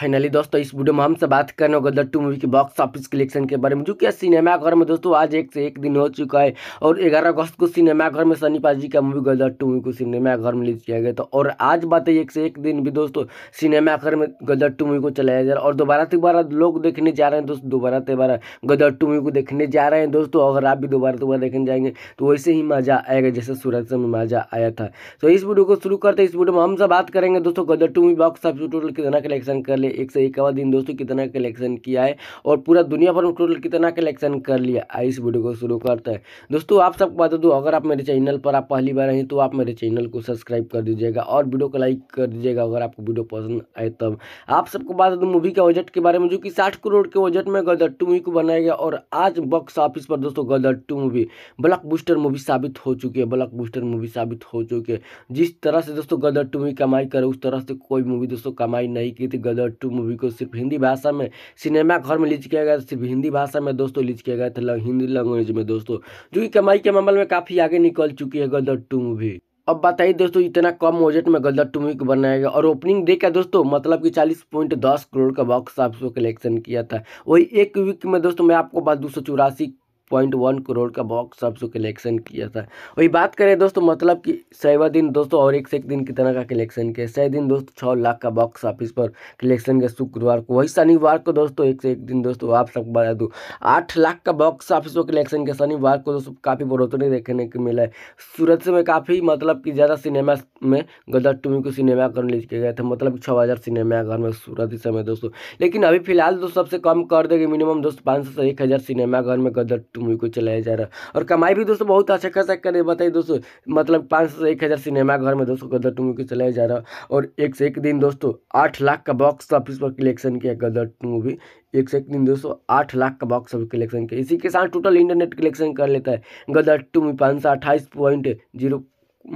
finally दोस्तों इस video में हम सब बात करने गदर टू मूवी के बॉक्स ऑफिस कलेक्शन के बारे में जो कि सिनेमा घर में दोस्तों आज एक से एक दिन हो चुका है और 11 अगस्त को सिनेमा घर में सनी पाजी का मूवी गदर टू मूवी को सिनेमा घर में रिलीज किया गया तो और आज बात है एक से एक दिन भी दोस्तों सिनेमा घर में गदर टू मूवी को चलाया जा रहा है और दोबारा दोबारा लोग देखने जा रहे हैं दोस्तों दोबारा तेबारा गदर टू मूवी को देखने जा रहे हैं दोस्तों अगर आप भी दोबारा दोबारा देखने जाएंगे तो वैसे ही मज़ा आएगा जैसे सूरज से मज़ा आया था तो इस वीडियो को शुरू करते इस वीडियो में हम सब बात करेंगे दोस्तों Gadar two movie box office total कितना कलेक्शन कर ले ने एक सौ इक्यावन दिन दोस्तों कितना कलेक्शन किया है और पूरा दुनिया भर में टोटल कितना कलेक्शन कर लिया आइए इस वीडियो को शुरू करते हैं दोस्तों आप सबको बता दूँ अगर आप मेरे चैनल पर आप पहली बार आए तो आप मेरे चैनल को सब्सक्राइब कर दीजिएगा और वीडियो को लाइक कर दीजिएगा अगर आपको वीडियो पसंद आए तब आप सबको बता दूँ मूवी के बजट के बारे में जो कि साठ करोड़ के बजट में गदर टू मूवी को बनाया गया और आज बॉक्स ऑफिस पर दोस्तों Gadar two movie blockbuster movie साबित हो चुकी है ब्लॉक बूस्टर मूवी साबित हो चुकी है जिस तरह से दोस्तों गदर टू मूवी कमाई करे उस तरह से कोई मूवी दोस्तों कमाई नहीं की थी गदर टू मूवी को सिर्फ हिंदी भाषा में सिनेमा घर में लीज किया गया सिर्फ हिंदी भाषा में दोस्तों लीज किया गया था हिंदी लैंग्वेज में दोस्तों जो कि कमाई के मामले में काफ़ी आगे निकल चुकी है गदर टू मूवी अब बताइए दोस्तों इतना कम बजट में गदर टू मूवी को बनाया गया और ओपनिंग डे का दोस्तों मतलब कि चालीस पॉइंट दस करोड़ का बॉक्स ऑफिस को कलेक्शन किया था वही एक वीक में दोस्तों मैं आपको बात दो सौ चौरासी पॉइंट वन करोड़ का बॉक्स ऑफिस कलेक्शन किया था वही बात करें दोस्तों मतलब कि सैवा दिन दोस्तों और एक से एक दिन की तरह का कलेक्शन किया सै दिन दोस्तों छः लाख का बॉक्स ऑफिस पर कलेक्शन किया शुक्रवार को वही शनिवार को दोस्तों एक से एक दिन दोस्तों आप सब बता दूँ आठ लाख का बॉक्स ऑफिस पर कलेक्शन किया शनिवार को दोस्तों काफ़ी बढ़ोतरी देखने को मिला है सूरत में काफ़ी मतलब कि ज़्यादा सिनेमा में गदर टूवी को सिनेमा घर लेके गए थे मतलब छः हज़ार सिनेमाघर में सूरत ही समय दोस्तों लेकिन अभी फिलहाल दोस्तों सबसे कम कर देगी मिनिमम दोस्तों पाँच सौ से एक हज़ार सिनेमाघर में गदर तुम मूवी को चलाया जा रहा और कमाई भी दोस्तों बहुत अच्छा खासा करे बताइए दोस्तों मतलब पाँच से एक हज़ार सिनेमा घर में दोस्तों गदर टू मूवी को चलाया जा रहा और एक से एक दिन दोस्तों आठ लाख का बॉक्स ऑफिस पर कलेक्शन किया गदर टू मूवी एक से एक दिन दोस्तों आठ लाख का बॉक्स ऑफिस कलेक्शन किया इसी के साथ टोटल इंटरनेट कलेक्शन कर लेता है गदर टू मूवी पाँच सौ अट्ठाईस पॉइंट जीरो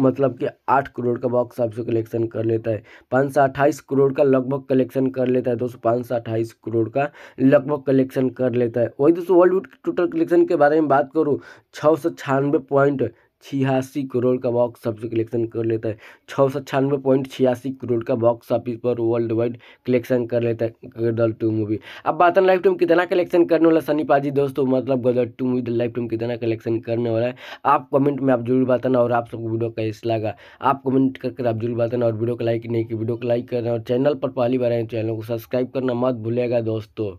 मतलब कि आठ करोड़ का बॉक्स ऑफिस कलेक्शन कर लेता है पाँच सौ अट्ठाईस करोड़ का लगभग कलेक्शन कर लेता है दोस्तों पाँच सौ अट्ठाईस करोड़ का लगभग कलेक्शन कर लेता है वही दोस्तों वर्ल्डवुड टोटल कलेक्शन के बारे में बात करूँ छः सौ छियानवे पॉइंट छियासी करोड़ का बॉक्स ऑफिस कलेक्शन कर लेता है छः सौ छियानवे पॉइंट छियासी करोड़ का बॉक्स ऑफिस पर वर्ल्ड वाइड कलेक्शन कर लेता है गदर टू मूवी अब बातन लाइफ टाइम कितना कलेक्शन करने वाला सनी पाजी दोस्तों मतलब Gadar two movie lifetime कितना कलेक्शन करने वाला है आप कमेंट में आप जरूर बताना और आप सबको वीडियो कैसे लगा आप कमेंट करके आप जरूर बताना और वीडियो को लाइक नहीं की वीडियो को लाइक करना और चैनल पर पहली बार आए तो चैनल को सब्सक्राइब करना मत भूलेगा दोस्तों